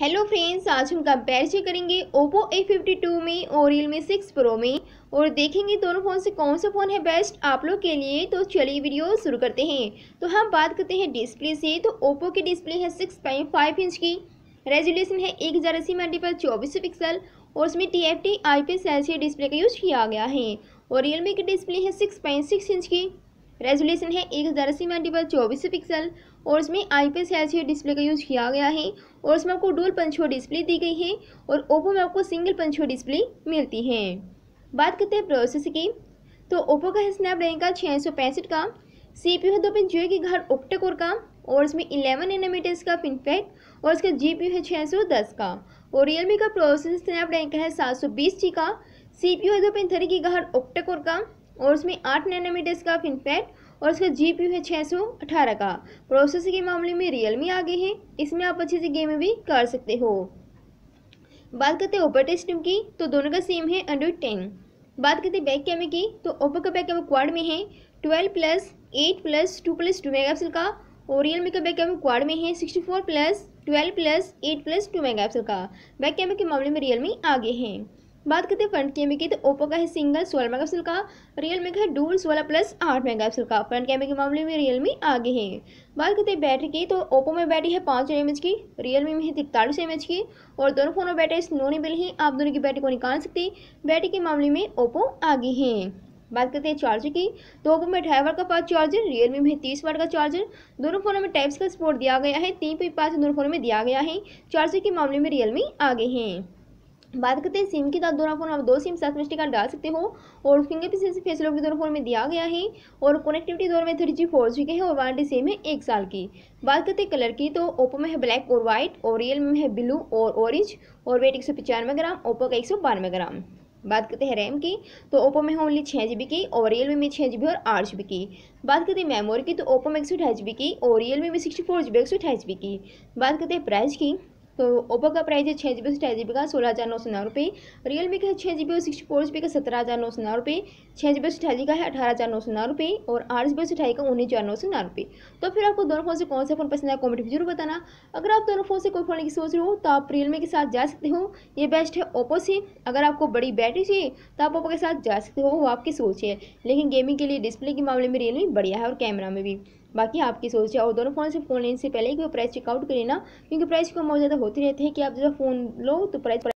hello friends आज हम comparison करेंगे ओप्पो A52 में और रियलमी 6 प्रो में और देखेंगे दोनों फ़ोन से कौन सा फ़ोन है बेस्ट आप लोग के लिए तो चलिए वीडियो शुरू करते हैं तो हम बात करते हैं डिस्प्ले से तो ओप्पो की डिस्प्ले है 6.5 इंच की रेजोल्यूशन है एक हज़ार अस्सी मल्टी पर चौबीस पिक्सल और उसमें T F T I P display का यूज़ किया गया है और रियलमी की डिस्प्ले है सिक्स इंच की रेजोल्यूशन है एक हज़ार अस्सी मल्टी चौबीस पिक्सल और इसमें आई पी एस डिस्प्ले का यूज़ किया गया है और इसमें आपको डोल पंचो डिस्प्ले दी गई है और ओप्पो में आपको सिंगल पंचो डिस्प्ले मिलती है बात करते हैं प्रोसेस की तो ओप्पो का है स्नैपड्रैगन का छः सौ पैंसठ का सी पी है दो पिन जियो की घर ओप्टेकोर का और इसमें इलेवन एनामीटर्स का पिनपैक और इसका जी पी है छः सौ दस का और रियलमी का प्रोसेसर स्नैपड्रैगन का है सात सौ बीस जी का सी पी है दो पिन थ्री की घर ओप्टेकोर का और उसमें आठ नैनोमीटर्स का फिनफैट और उसका जी पी है छः सौ अठारह का प्रोसेसर के मामले में रियलमी आगे है इसमें आप अच्छे से गेम भी कर सकते हो बात करते हैं ओपर सिस्टम की तो दोनों का सेम है एंड्रॉइड टेन बात करते हैं बैक कैमरे की तो ओप्पो का बैक कैमरा क्वाड में है twelve plus eight plus two plus two megapixel का और रियलमी का बैक कैमरा क्वाड में है sixty four plus twelve plus eight plus two megapixel का बैक कैमरे के मामले में रियलमी आगे हैं बात करते हैं फ्रंट कैमरे की तो ओप्पो का है सिंगल सोलह मेगापिक्सल का रियल मी का है डूल सोलह प्लस आठ मेगापिक्सल का फ्रंट कैमरे के मामले में रियल मी आगे है बात करते हैं बैटरी की तो ओप्पो में बैटरी है पाँच एम की रियल मी में है तिरतालीस एम की और दोनों फ़ोनों में बैटरी स्नोनेबल है आप दोनों की बैटरी को निकाल सकते बैटरी के मामले में ओप्पो आगे हैं बात करते हैं चार्जर की तो ओप्पो तो में ढाई वाट का पाँच चार्जर रियलमी में तीस वाट का चार्जर दोनों फ़ोनों में टाइप्स का सपोर्ट दिया गया है तीन पॉइंट पाँच दोनों फ़ोनों में दिया गया है चार्जर के मामले में रियलमी आगे हैं बात करते हैं सिम की साथ तो दोनों फोन आप दो सिम साथ में स्टिकर डाल सकते हो और फिंगरप्रिंट फेस भी दोनों फोन में दिया गया है और कनेक्टिविटी दोनों में थ्री जी फोर जी के है और वारंटी सेम है एक साल की बात करते हैं कलर की तो ओप्पो में है ब्लैक और वाइट और रियल में है ब्लू और ऑरेंज और वेट एक सौ पचानवे ग्राम ओप्पो का एक सौ बानवे ग्राम बात करते हैं रैम की तो ओप्पो में है ओनली छः जी की और रियल में छः जी और आठ जी की बात करते हैं मेमोरी की तो ओप्पो में एक सौ अठाईस जी की और रियल में सिक्सटी फोर जी एक सौ अठाईस जी की बात करते हैं प्राइस की तो ओप्पो का प्राइस है छः जी बी से जी बी का सोलह हज़ार नौ सौ नौ रुपये रियल मी का है छः जी बी और सिक्सटी फोर जी का सत्रह हज़ार नौ सौ नौ रुपये छः जी बी से जी का है अठारह हज़ार नौ सौ नौ रुपये और आठ जी बी से का उन्नीस हज़ार नौ सौ नौ रुपये तो फिर आपको दोनों फोन से कौन सा फोन पसंद आया कॉमेंट में जरूर बताना अगर आप दोनों फोन से कोई फोन की सोच रहे हो तो आप रियल मी के साथ जा सकते हो ये बेस्ट है ओप्पो से अगर आपको बड़ी बैटरी चाहिए तो आप ओप्पो के साथ जा सकते हो वो आपकी सोच है लेकिन गेमिंग के लिए डिस्प्ले के मामले में रियल मी बढ़िया है और कैमरा में भी बाकी आपकी सोच है और दोनों फ़ोन से फ़ोन लेने से पहले ही प्राइस चेकआउट करें ना क्योंकि प्राइस कम बहुत ज़्यादा होते रहते हैं कि आप जब फ़ोन लो तो प्राइस